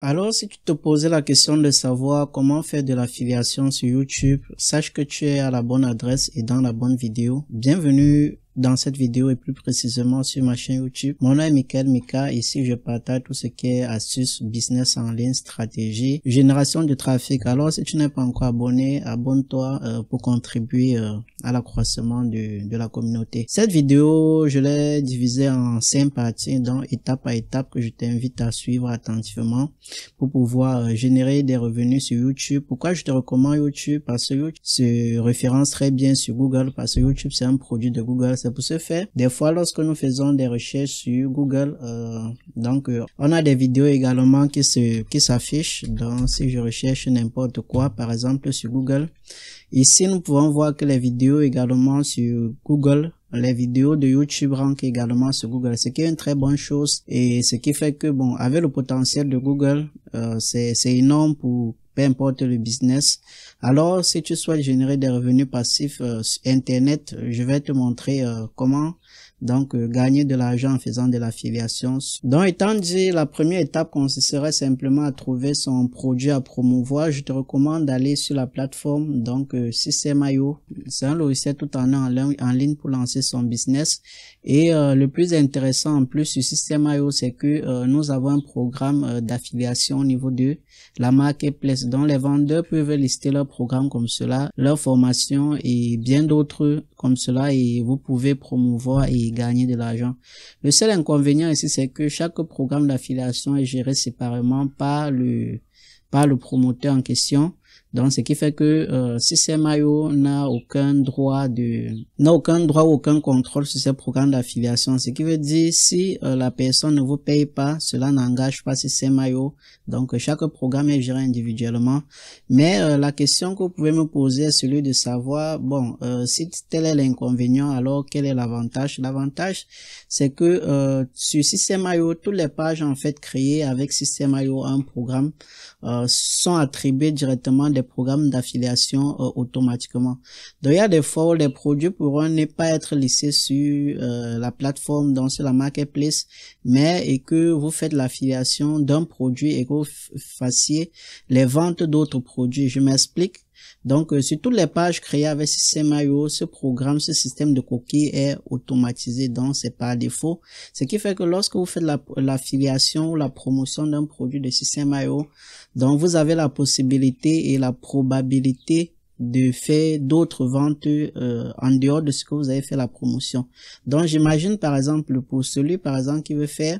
Alors, si tu te posais la question de savoir comment faire de l'affiliation sur YouTube, sache que tu es à la bonne adresse et dans la bonne vidéo. Bienvenue dans cette vidéo et plus précisément sur ma chaîne YouTube. Mon nom est Michael Mika. Ici, je partage tout ce qui est astuces, business en ligne, stratégie, génération de trafic. Alors, si tu n'es pas encore abonné, abonne-toi euh, pour contribuer euh, à l'accroissement de, la communauté. Cette vidéo, je l'ai divisée en cinq parties, donc étape à étape que je t'invite à suivre attentivement pour pouvoir euh, générer des revenus sur YouTube. Pourquoi je te recommande YouTube? Parce que YouTube se référence très bien sur Google, parce que YouTube, c'est un produit de Google, pour ce faire, des fois lorsque nous faisons des recherches sur Google, euh, donc euh, on a des vidéos également qui se qui s'affichent. Donc si je recherche n'importe quoi, par exemple sur Google, Ici, nous pouvons voir que les vidéos également sur Google les vidéos de YouTube rankent également sur Google, ce qui est une très bonne chose et ce qui fait que, bon, avec le potentiel de Google, euh, c'est énorme pour peu importe le business. Alors, si tu souhaites générer des revenus passifs euh, sur Internet, je vais te montrer euh, comment donc, euh, gagner de l'argent en faisant de l'affiliation. Donc, étant dit, la première étape consisterait simplement à trouver son produit à promouvoir. Je te recommande d'aller sur la plateforme, donc euh, System.io. C'est un logiciel tout en, en, ligne pour lancer son business. Et euh, le plus intéressant en plus sur System.io, c'est que euh, nous avons un programme d'affiliation au niveau de la marketplace, dont les vendeurs peuvent lister leur programme comme cela, leur formation et bien d'autres comme cela. Et vous pouvez promouvoir et gagner de l'argent. Le seul inconvénient ici, c'est que chaque programme d'affiliation est géré séparément par le, par le promoteur en question donc, ce qui fait que euh, n'a aucun droit de n'a aucun droit ou aucun contrôle sur ces programmes d'affiliation. Ce qui veut dire si euh, la personne ne vous paye pas, cela n'engage pas System.io. Donc, chaque programme est géré individuellement. Mais euh, la question que vous pouvez me poser est celui de savoir, bon, euh, si tel est l'inconvénient, alors quel est l'avantage L'avantage, c'est que sur System.io, toutes les pages en fait créées avec System.io un programme, euh, sont attribués directement des programmes d'affiliation euh, automatiquement. Donc il y a des fois où les produits pourront ne pas être listés sur euh, la plateforme, Dans sur la marketplace, mais et que vous faites l'affiliation d'un produit et que vous fassiez les ventes d'autres produits. Je m'explique. Donc, euh, sur toutes les pages créées avec SystemIO, ce programme, ce système de cookies est automatisé, donc c'est par défaut. Ce qui fait que lorsque vous faites l'affiliation ou la promotion d'un produit de SystemIO, donc vous avez la possibilité et la probabilité de faire d'autres ventes euh, en dehors de ce que vous avez fait la promotion. Donc j'imagine par exemple pour celui par exemple qui veut faire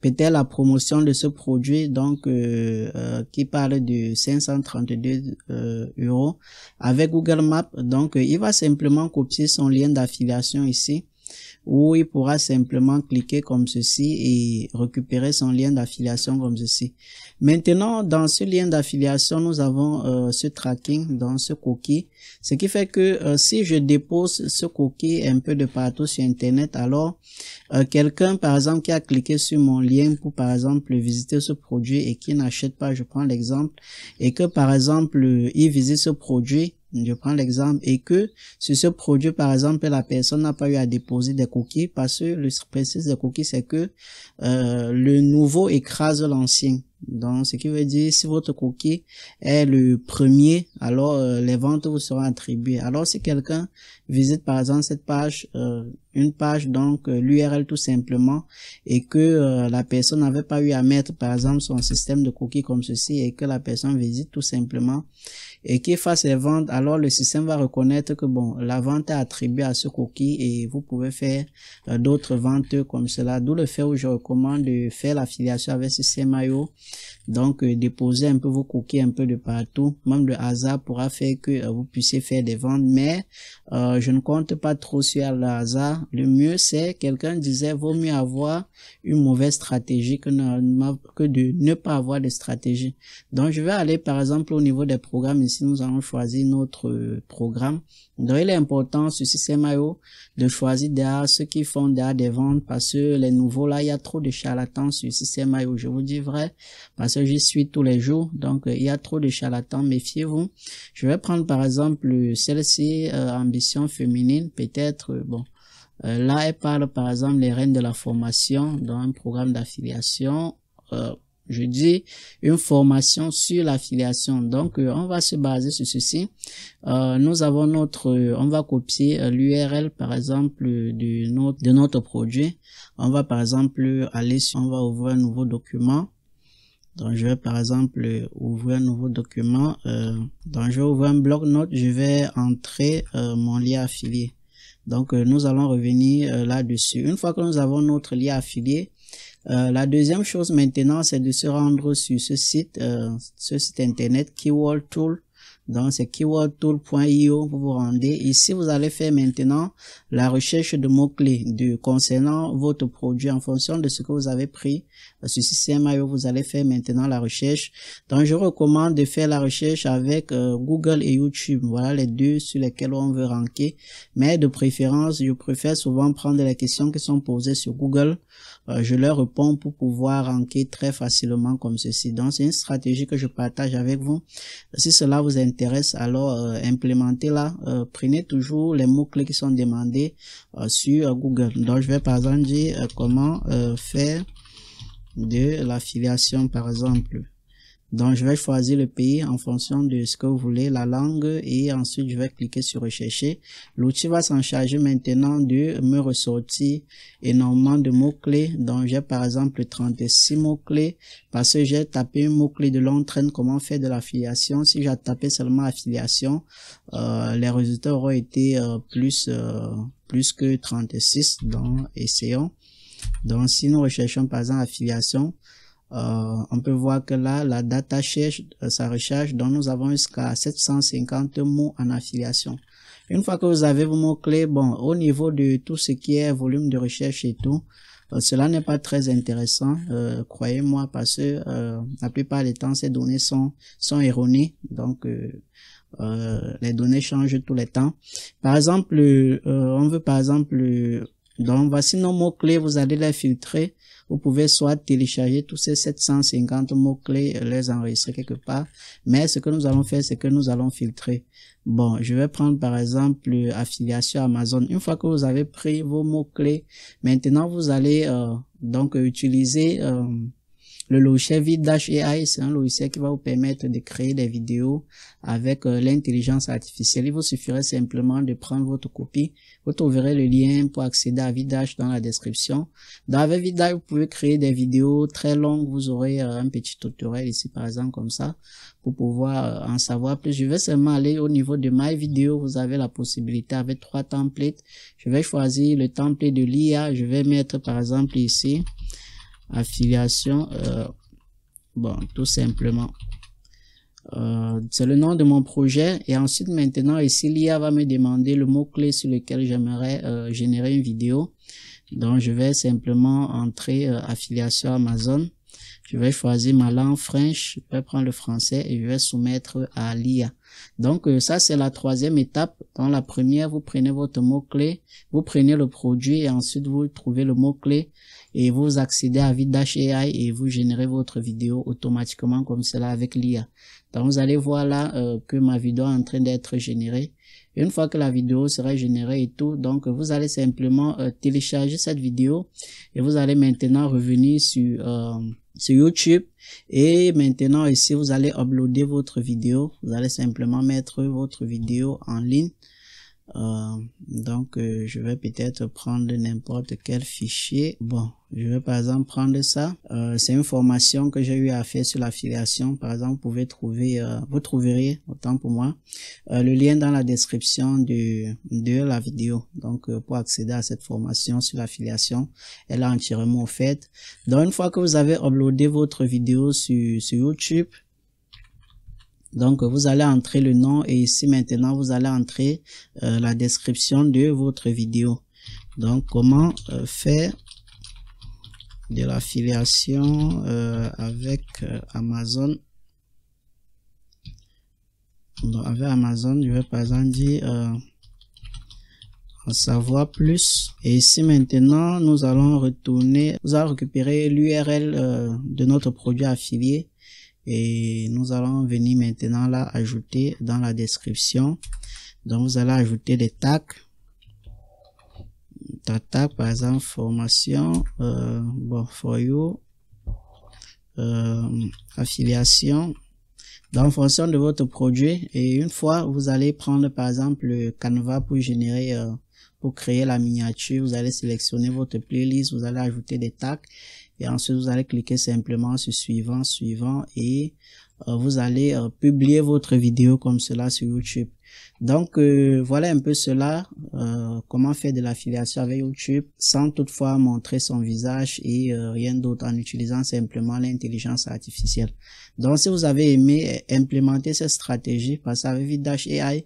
peut-être la promotion de ce produit donc euh, euh, qui parle de 532 euh, euros avec Google Maps donc il va simplement copier son lien d'affiliation ici ou il pourra simplement cliquer comme ceci et récupérer son lien d'affiliation comme ceci. Maintenant, dans ce lien d'affiliation, nous avons euh, ce tracking dans ce cookie, ce qui fait que euh, si je dépose ce cookie un peu de partout sur Internet, alors euh, quelqu'un, par exemple, qui a cliqué sur mon lien pour, par exemple, visiter ce produit et qui n'achète pas, je prends l'exemple, et que, par exemple, il visite ce produit, je prends l'exemple, et que si ce produit, par exemple, la personne n'a pas eu à déposer des cookies parce que le principe des cookies, c'est que euh, le nouveau écrase l'ancien. Donc, ce qui veut dire, si votre cookie est le premier, alors euh, les ventes vous seront attribuées. Alors, si quelqu'un visite, par exemple, cette page, euh, une page, donc l'URL tout simplement, et que la personne n'avait pas eu à mettre, par exemple, son système de cookies comme ceci, et que la personne visite tout simplement et qui fasse les ventes, alors le système va reconnaître que bon, la vente est attribuée à ce cookie et vous pouvez faire euh, d'autres ventes comme cela. D'où le fait où je recommande de faire l'affiliation avec ce CMIO. Donc, euh, déposer un peu vos cookies un peu de partout. Même le hasard pourra faire que euh, vous puissiez faire des ventes. Mais je ne compte pas trop sur le hasard. Le mieux, c'est, quelqu'un disait, vaut mieux avoir une mauvaise stratégie que de ne pas avoir de stratégie. Donc, je vais aller, par exemple, au niveau des programmes si nous allons choisir notre euh, programme. Donc, il est important sur CCMIO de choisir derrière ceux qui font derrière des ventes parce que les nouveaux là, il y a trop de charlatans sur CCMIO. Je vous dis vrai parce que j'y suis tous les jours. Donc, euh, il y a trop de charlatans. Méfiez-vous. Je vais prendre par exemple celle-ci, euh, ambition féminine. Peut-être, bon. là, elle parle par exemple les reines de la formation dans un programme d'affiliation je dis une formation sur l'affiliation. Donc, euh, on va se baser sur ceci. Euh, nous avons notre, euh, on va copier l'URL par exemple de notre, de notre produit. On va par exemple aller sur, on va ouvrir un nouveau document. Donc, je vais par exemple ouvrir un nouveau document. donc, je vais ouvrir un bloc-notes. Je vais entrer mon lien affilié. Donc, nous allons revenir là-dessus. Une fois que nous avons notre lien affilié, euh, la deuxième chose maintenant, c'est de se rendre sur ce site, euh, ce site internet Keyword Tool donc, c'est keywordtool.io, vous vous rendez. Ici, vous allez faire maintenant la recherche de mots-clés de, concernant votre produit en fonction de ce que vous avez pris. c'est CMIO, vous allez faire maintenant la recherche. Donc, je recommande de faire la recherche avec euh, Google et YouTube. Voilà les deux sur lesquels on veut ranker. Mais de préférence, je préfère souvent prendre les questions qui sont posées sur Google. Euh, je leur réponds pour pouvoir ranker très facilement comme ceci. Donc, c'est une stratégie que je partage avec vous. Si cela vous intéresse, alors euh, implémenter là, euh, prenez toujours les mots-clés qui sont demandés euh, sur Google. Donc je vais par exemple dire comment faire de l'affiliation par exemple. Donc, je vais choisir le pays en fonction de ce que vous voulez, la langue, et ensuite, je vais cliquer sur rechercher. L'outil va s'en charger maintenant de me ressortir énormément de mots-clés. Donc, j'ai par exemple 36 mots-clés parce que j'ai tapé un mot-clé de longue comment faire de l'affiliation. Si j'ai tapé seulement affiliation, euh, les résultats auraient été euh, plus, euh, plus que 36. Donc, essayons. Donc, si nous recherchons par exemple affiliation, euh, on peut voir que là, la data cherche euh, sa recherche, dont nous avons jusqu'à 750 mots en affiliation. Une fois que vous avez vos mots-clés, bon, au niveau de tout ce qui est volume de recherche et tout, euh, cela n'est pas très intéressant, croyez-moi, parce que la plupart des temps, ces données sont, sont erronées. Donc, les données changent tous les temps. Par exemple, on veut par exemple, donc voici nos mots-clés, vous allez les filtrer. Vous pouvez soit télécharger tous ces 750 mots-clés, les enregistrer quelque part. Mais ce que nous allons faire, c'est que nous allons filtrer. Bon, je vais prendre par exemple affiliation Amazon. Une fois que vous avez pris vos mots-clés, maintenant vous allez euh, donc utiliser... Euh, le logiciel Vidash AI, c'est un logiciel qui va vous permettre de créer des vidéos avec euh, l'intelligence artificielle. Il vous suffirait simplement de prendre votre copie. Vous trouverez le lien pour accéder à Vidash dans la description. Dans Vidash, vous pouvez créer des vidéos très longues. Vous aurez euh, un petit tutoriel ici, par exemple, comme ça, pour pouvoir euh, en savoir plus. Je vais seulement aller au niveau de My Video. Vous avez la possibilité avec trois templates. Je vais choisir le template de l'IA. Je vais mettre, par exemple, ici, affiliation euh, bon tout simplement euh, c'est le nom de mon projet et ensuite maintenant ici l'IA va me demander le mot clé sur lequel j'aimerais euh, générer une vidéo donc je vais simplement entrer affiliation Amazon je vais choisir ma langue French, je vais prendre le français et je vais soumettre à l'IA. Donc euh, ça, c'est la troisième étape. Dans la première, vous prenez votre mot-clé, vous prenez le produit et ensuite vous trouvez le mot-clé et vous accédez à Vidash AI et vous générez votre vidéo automatiquement comme cela avec l'IA. Donc vous allez voir là euh, que ma vidéo est en train d'être générée. Une fois que la vidéo sera générée et tout, donc vous allez simplement euh, télécharger cette vidéo et vous allez maintenant revenir sur... Euh, sur YouTube. Et maintenant ici, vous allez uploader votre vidéo. Vous allez simplement mettre votre vidéo en ligne. Euh, donc, euh, je vais peut-être prendre n'importe quel fichier. Bon, je vais par exemple prendre ça. Euh, c'est une formation que j'ai eu à faire sur l'affiliation. Par exemple, vous pouvez trouver, euh, vous trouverez, autant pour moi, le lien dans la description de la vidéo. Donc, pour accéder à cette formation sur l'affiliation, elle est entièrement offerte. Donc, une fois que vous avez uploadé votre vidéo sur YouTube, donc, vous allez entrer le nom et ici maintenant, vous allez entrer euh, la description de votre vidéo. Donc, comment euh, faire de l'affiliation euh, avec Amazon. Donc, avec Amazon, je vais par exemple dire en savoir plus. Et ici maintenant, nous allons retourner, nous allons récupérer l'URL de notre produit affilié et nous allons venir maintenant là ajouter dans la description donc vous allez ajouter des tags ta par exemple formation euh, for you euh, affiliation dans en fonction de votre produit et une fois vous allez prendre par exemple le pour générer euh, pour créer la miniature vous allez sélectionner votre playlist vous allez ajouter des tags et ensuite vous allez cliquer simplement sur suivant, suivant et euh, vous allez euh, publier votre vidéo comme cela sur YouTube. Donc euh, voilà un peu cela, euh, comment faire de l'affiliation avec YouTube sans toutefois montrer son visage et euh, rien d'autre en utilisant simplement l'intelligence artificielle. Donc si vous avez aimé implémenter cette stratégie, parce qu'avec Vidash AI,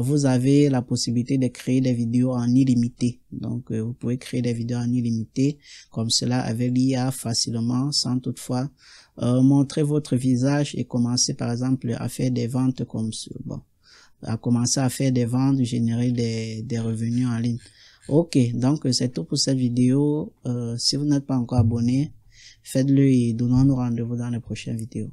vous avez la possibilité de créer des vidéos en illimité. Donc vous pouvez créer des vidéos en illimité comme cela avec l'IA facilement sans toutefois montrer votre visage et commencer par exemple à faire des ventes comme ce à commencer à faire des ventes, générer des, des revenus en ligne. Ok, donc c'est tout pour cette vidéo. Euh, si vous n'êtes pas encore abonné, faites-le et donnons-nous rendez-vous dans les prochaines vidéos.